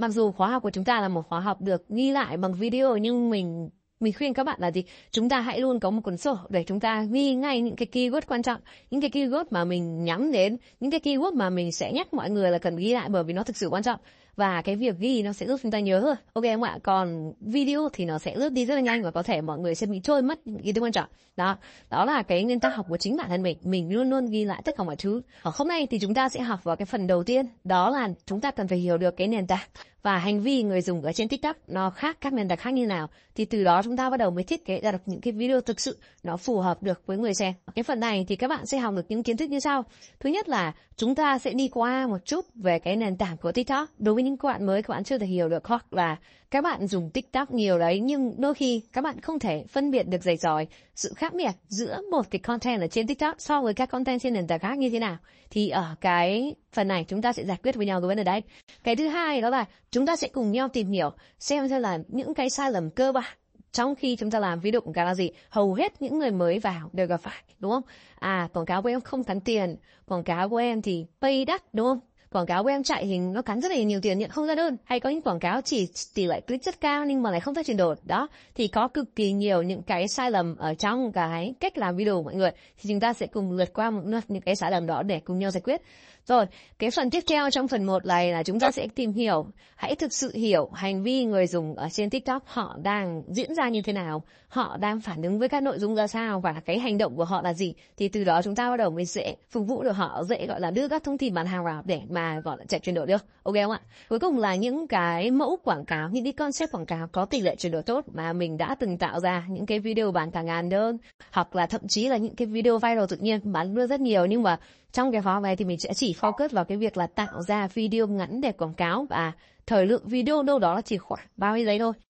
mặc dù khóa học của chúng ta là một khóa học được ghi lại bằng video nhưng mình mình khuyên các bạn là gì chúng ta hãy luôn có một cuốn sổ để chúng ta ghi ngay những cái keyword quan trọng những cái keyword mà mình nhắm đến những cái keyword mà mình sẽ nhắc mọi người là cần ghi lại bởi vì nó thực sự quan trọng và cái việc ghi nó sẽ giúp chúng ta nhớ hơn. ok em ạ còn video thì nó sẽ lướt đi rất là nhanh và có thể mọi người sẽ bị trôi mất những cái thứ quan trọng đó đó là cái nguyên tắc học của chính bản thân mình mình luôn luôn ghi lại tất cả mọi thứ ở hôm nay thì chúng ta sẽ học vào cái phần đầu tiên đó là chúng ta cần phải hiểu được cái nền tảng và hành vi người dùng ở trên tiktok nó khác các nền tảng khác như nào thì từ đó chúng ta bắt đầu mới thiết kế ra được những cái video thực sự nó phù hợp được với người xem cái phần này thì các bạn sẽ học được những kiến thức như sau thứ nhất là chúng ta sẽ đi qua một chút về cái nền tảng của tiktok đối với những nhưng các bạn mới các bạn chưa thể hiểu được hoặc là các bạn dùng TikTok nhiều đấy nhưng đôi khi các bạn không thể phân biệt được dày dòi sự khác biệt giữa một cái content ở trên TikTok so với các content trên nền tảng khác như thế nào thì ở cái phần này chúng ta sẽ giải quyết với nhau cái vấn đề đấy cái thứ hai đó là chúng ta sẽ cùng nhau tìm hiểu xem xem là những cái sai lầm cơ bản trong khi chúng ta làm ví dụ quảng cáo là gì hầu hết những người mới vào đều gặp phải đúng không à quảng cáo của em không thắng tiền quảng cáo của em thì pay đắt đúng không quảng cáo của em chạy hình nó cắn rất là nhiều tiền nhận không ra đơn hay có những quảng cáo chỉ tỷ lệ click rất cao nhưng mà lại không phát triển đổi đó thì có cực kỳ nhiều những cái sai lầm ở trong cái cách làm video của mọi người thì chúng ta sẽ cùng lượt qua một, những cái sai lầm đó để cùng nhau giải quyết rồi cái phần tiếp theo trong phần 1 này là chúng ta sẽ tìm hiểu hãy thực sự hiểu hành vi người dùng ở trên tiktok họ đang diễn ra như thế nào họ đang phản ứng với các nội dung ra sao và cái hành động của họ là gì thì từ đó chúng ta bắt đầu mới dễ phục vụ được họ dễ gọi là đưa các thông tin bán hàng vào để mà mà gọi là chạy chuyển đổi được ok không ạ cuối cùng là những cái mẫu quảng cáo những cái concept quảng cáo có tỷ lệ chuyển đổi tốt mà mình đã từng tạo ra những cái video bán cả ngàn đơn hoặc là thậm chí là những cái video viral tự nhiên bán được rất nhiều nhưng mà trong cái khóa này thì mình sẽ chỉ focus vào cái việc là tạo ra video ngắn để quảng cáo và thời lượng video đâu đó là chỉ khoảng 30 giây thôi